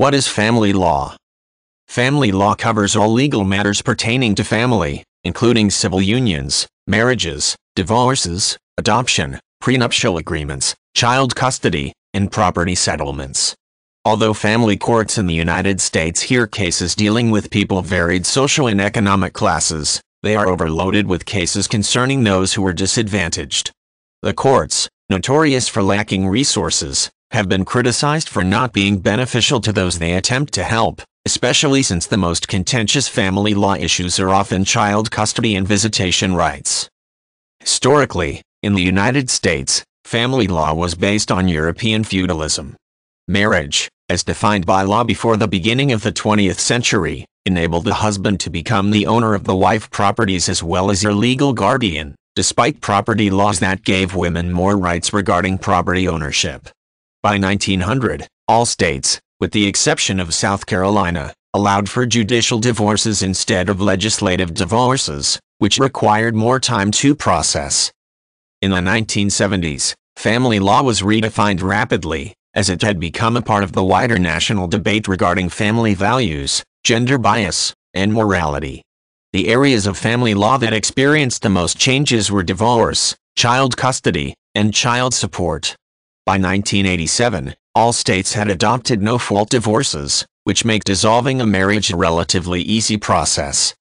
What is family law? Family law covers all legal matters pertaining to family, including civil unions, marriages, divorces, adoption, prenuptial agreements, child custody, and property settlements. Although family courts in the United States hear cases dealing with people of varied social and economic classes, they are overloaded with cases concerning those who are disadvantaged. The courts, notorious for lacking resources, have been criticized for not being beneficial to those they attempt to help, especially since the most contentious family law issues are often child custody and visitation rights. Historically, in the United States, family law was based on European feudalism. Marriage, as defined by law before the beginning of the 20th century, enabled the husband to become the owner of the wife properties as well as her legal guardian, despite property laws that gave women more rights regarding property ownership. By 1900, all states, with the exception of South Carolina, allowed for judicial divorces instead of legislative divorces, which required more time to process. In the 1970s, family law was redefined rapidly, as it had become a part of the wider national debate regarding family values, gender bias, and morality. The areas of family law that experienced the most changes were divorce, child custody, and child support. By 1987, all states had adopted no-fault divorces, which make dissolving a marriage a relatively easy process.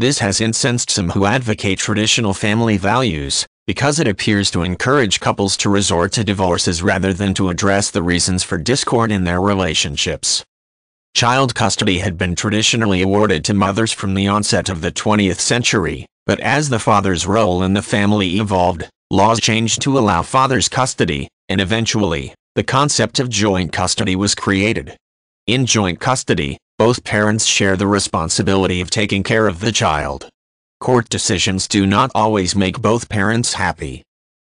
This has incensed some who advocate traditional family values, because it appears to encourage couples to resort to divorces rather than to address the reasons for discord in their relationships. Child custody had been traditionally awarded to mothers from the onset of the 20th century, but as the father's role in the family evolved, laws changed to allow father's custody, and eventually, the concept of joint custody was created. In joint custody, both parents share the responsibility of taking care of the child. Court decisions do not always make both parents happy.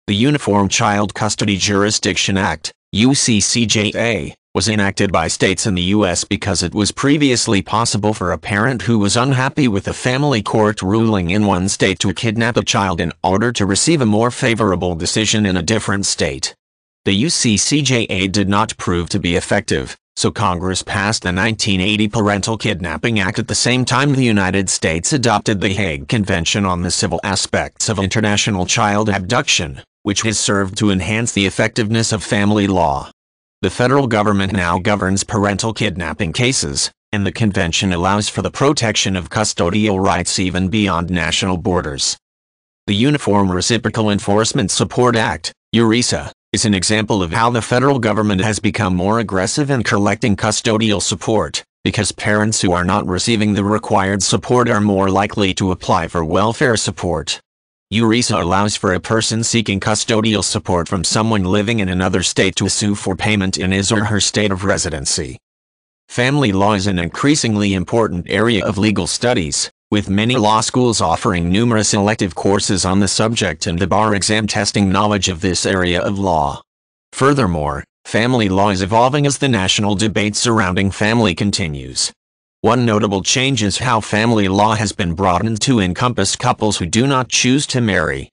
The Uniform Child Custody Jurisdiction Act, UCCJA, was enacted by states in the U.S. because it was previously possible for a parent who was unhappy with a family court ruling in one state to kidnap a child in order to receive a more favorable decision in a different state the UCCJA did not prove to be effective, so Congress passed the 1980 Parental Kidnapping Act at the same time the United States adopted the Hague Convention on the Civil Aspects of International Child Abduction, which has served to enhance the effectiveness of family law. The federal government now governs parental kidnapping cases, and the convention allows for the protection of custodial rights even beyond national borders. The Uniform Reciprocal Enforcement Support Act, EURESA, is an example of how the federal government has become more aggressive in collecting custodial support, because parents who are not receiving the required support are more likely to apply for welfare support. EURESA allows for a person seeking custodial support from someone living in another state to sue for payment in his or her state of residency. Family law is an increasingly important area of legal studies, with many law schools offering numerous elective courses on the subject and the bar exam testing knowledge of this area of law. Furthermore, family law is evolving as the national debate surrounding family continues. One notable change is how family law has been broadened to encompass couples who do not choose to marry.